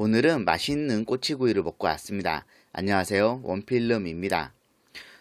오늘은 맛있는 꼬치구이를 먹고 왔습니다. 안녕하세요. 원필름입니다.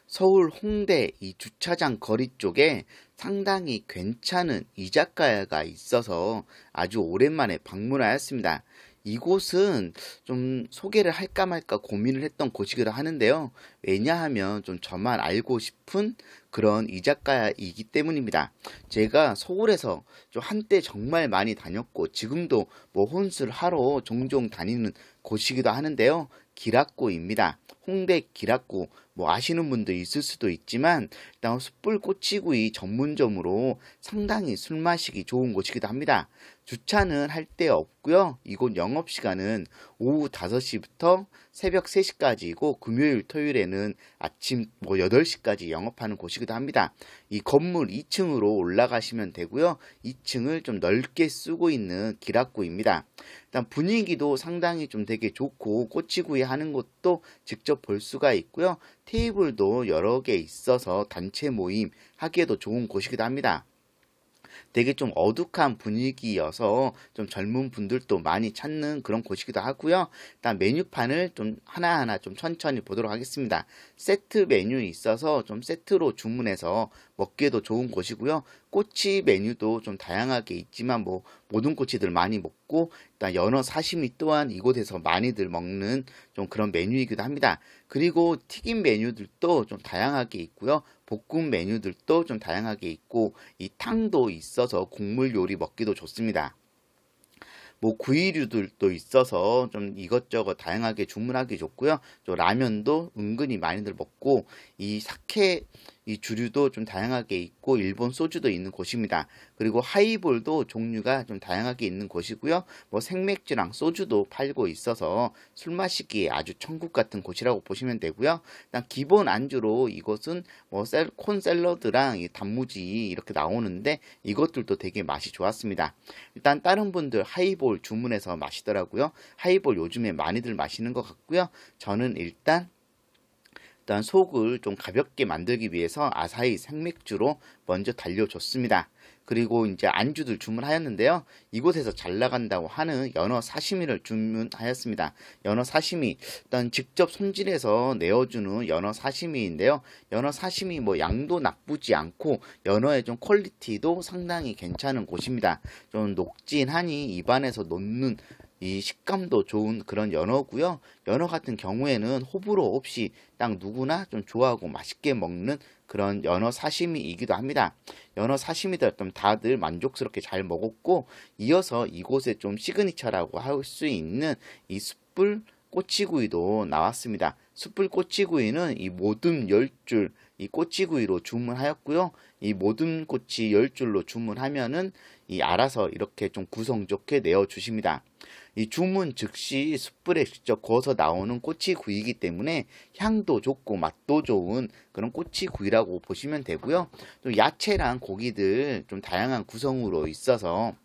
서울 홍대 이 주차장 거리 쪽에 상당히 괜찮은 이자카야가 있어서 아주 오랜만에 방문하였습니다. 이곳은 좀 소개를 할까 말까 고민을 했던 곳이기도 하는데요. 왜냐하면 좀 저만 알고 싶은 그런 이 작가이기 때문입니다. 제가 서울에서 좀 한때 정말 많이 다녔고 지금도 모혼술 뭐 하러 종종 다니는 곳이기도 하는데요. 기라코입니다. 홍대 기락고 뭐 아시는 분도 있을 수도 있지만 일단 숯불 꼬치구이 전문점으로 상당히 술 마시기 좋은 곳이기도 합니다. 주차는 할 데 없고요. 이곳 영업시간은 오후 5시부터 새벽 3시까지이고 금요일 토요일에는 아침 뭐 8시까지 영업하는 곳이기도 합니다. 이 건물 2층으로 올라가시면 되고요. 2층을 좀 넓게 쓰고 있는 기락구입니다. 일단 분위기도 상당히 좀 되게 좋고 꼬치구이 하는 곳또 직접 볼 수가 있고요. 테이블도 여러 개 있어서 단체 모임 하기에도 좋은 곳이기도 합니다. 되게 좀 어둑한 분위기여서 좀 젊은 분들도 많이 찾는 그런 곳이기도 하고요. 일단 메뉴판을 좀 하나하나 좀 천천히 보도록 하겠습니다. 세트 메뉴 있어서 좀 세트로 주문해서 먹기에도 좋은 곳이고요. 꼬치 메뉴도 좀 다양하게 있지만 뭐 모든 꼬치들 많이 먹고 일단 연어 사시미 또한 이곳에서 많이들 먹는 좀 그런 메뉴이기도 합니다. 그리고 튀김 메뉴들도 좀 다양하게 있고요. 볶음 메뉴들도 좀 다양하게 있고 이 탕도 있어서 국물 요리 먹기도 좋습니다. 뭐 구이류들도 있어서 좀 이것저것 다양하게 주문하기 좋고요. 또 라면도 은근히 많이들 먹고 이 사케 이 주류도 좀 다양하게 있고 일본 소주도 있는 곳입니다. 그리고 하이볼도 종류가 좀 다양하게 있는 곳이고요. 뭐 생맥주랑 소주도 팔고 있어서 술 마시기에 아주 천국 같은 곳이라고 보시면 되고요. 일단 기본 안주로 이곳은 뭐콘 샐러드랑 단무지 이렇게 나오는데 이것들도 되게 맛이 좋았습니다. 일단 다른 분들 하이볼 주문해서 마시더라고요. 하이볼 요즘에 많이들 마시는 것 같고요. 저는 일단 일단 속을 좀 가볍게 만들기 위해서 아사히 생맥주로 먼저 달려줬습니다. 그리고 이제 안주들 주문하였는데요. 이곳에서 잘 나간다고 하는 연어 사시미를 주문하였습니다. 연어 사시미 일단 직접 손질해서 내어주는 연어 사시미인데요. 연어 사시미 뭐 양도 나쁘지 않고 연어의 좀 퀄리티도 상당히 괜찮은 곳입니다. 좀 녹진하니 입안에서 녹는 이 식감도 좋은 그런 연어고요. 연어 같은 경우에는 호불호 없이 딱 누구나 좀 좋아하고 맛있게 먹는 그런 연어 사시미이기도 합니다. 연어 사시미들 좀 다들 만족스럽게 잘 먹었고 이어서 이곳의 좀 시그니처라고 할 수 있는 이 숯불 꼬치구이도 나왔습니다. 숯불 꼬치구이는 이 모듬 열줄 이 꼬치구이로 주문하였고요. 이 모든 꼬치 10줄로 주문하면은 이 알아서 이렇게 좀 구성 좋게 내어 주십니다. 이 주문 즉시 숯불에 직접 구워서 나오는 꼬치구이이기 때문에 향도 좋고 맛도 좋은 그런 꼬치구이라고 보시면 되고요. 또 야채랑 고기들 좀 다양한 구성으로 있어서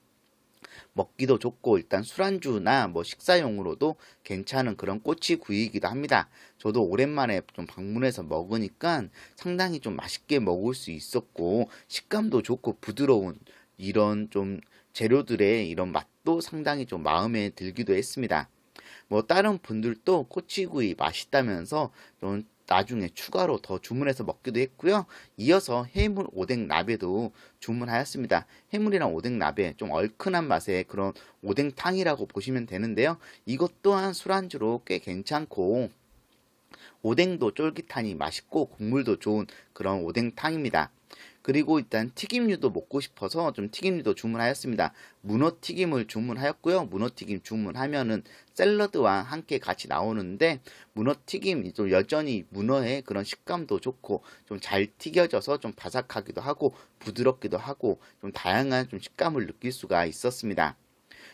먹기도 좋고 일단 술안주나 뭐 식사용으로도 괜찮은 그런 꼬치구이이기도 합니다. 저도 오랜만에 좀 방문해서 먹으니까 상당히 좀 맛있게 먹을 수 있었고 식감도 좋고 부드러운 이런 좀 재료들의 이런 맛도 상당히 좀 마음에 들기도 했습니다. 뭐 다른 분들도 꼬치구이 맛있다면서 좀 나중에 추가로 더 주문해서 먹기도 했고요. 이어서 해물 오뎅 나베도 주문하였습니다. 해물이랑 오뎅 나베 좀 얼큰한 맛의 그런 오뎅탕이라고 보시면 되는데요. 이것 또한 술안주로 꽤 괜찮고 오뎅도 쫄깃하니 맛있고 국물도 좋은 그런 오뎅탕입니다. 그리고 일단 튀김류도 먹고 싶어서 좀 튀김류도 주문하였습니다. 문어 튀김을 주문하였고요. 문어 튀김 주문하면은 샐러드와 함께 같이 나오는데 문어 튀김이 좀 여전히 문어의 그런 식감도 좋고 좀 잘 튀겨져서 좀 바삭하기도 하고 부드럽기도 하고 좀 다양한 좀 식감을 느낄 수가 있었습니다.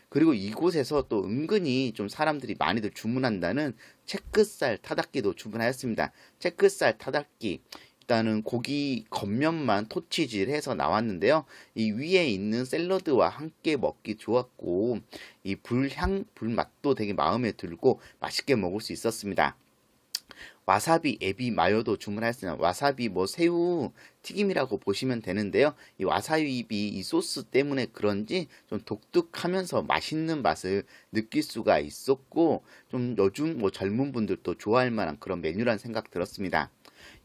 그리고 이곳에서 또 은근히 좀 사람들이 많이들 주문한다는 체크살 타닥기도 주문하였습니다. 체크살 타닥기 일단은 고기 겉면만 토치질해서 나왔는데요. 이 위에 있는 샐러드와 함께 먹기 좋았고 이 불향 불맛도 되게 마음에 들고 맛있게 먹을 수 있었습니다. 와사비 에비 마요도 주문하였습니다. 와사비 뭐 새우 튀김이라고 보시면 되는데요. 이 와사비 이 소스 때문에 그런지 좀 독특하면서 맛있는 맛을 느낄 수가 있었고 좀 요즘 뭐 젊은 분들도 좋아할 만한 그런 메뉴란 생각 들었습니다.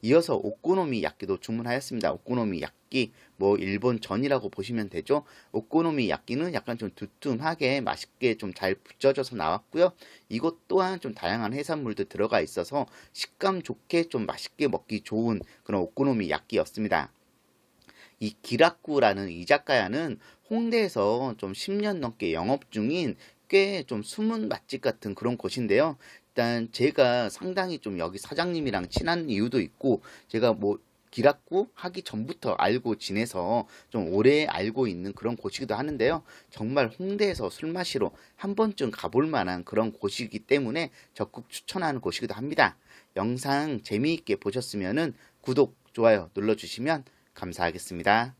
이어서 오코노미약기도 주문하였습니다. 오코노미 약기 뭐 일본 전이라고 보시면 되죠. 오코노미약기는 약간 좀 두툼하게 맛있게 좀잘 부쳐져서 나왔고요. 이것 또한 좀 다양한 해산물도 들어가 있어서 식감 좋게 좀 맛있게 먹기 좋은 그런 오코노미약기였습니다이 기라쿠라는 이자카야는 홍대에서 좀 10년 넘게 영업 중인 좀 숨은 맛집 같은 그런 곳인데요. 일단 제가 상당히 좀 여기 사장님이랑 친한 이유도 있고 제가 뭐 기락고 하기 전부터 알고 지내서 좀 오래 알고 있는 그런 곳이기도 하는데요. 정말 홍대에서 술 마시러 한 번쯤 가볼 만한 그런 곳이기 때문에 적극 추천하는 곳이기도 합니다. 영상 재미있게 보셨으면 구독, 좋아요 눌러주시면 감사하겠습니다.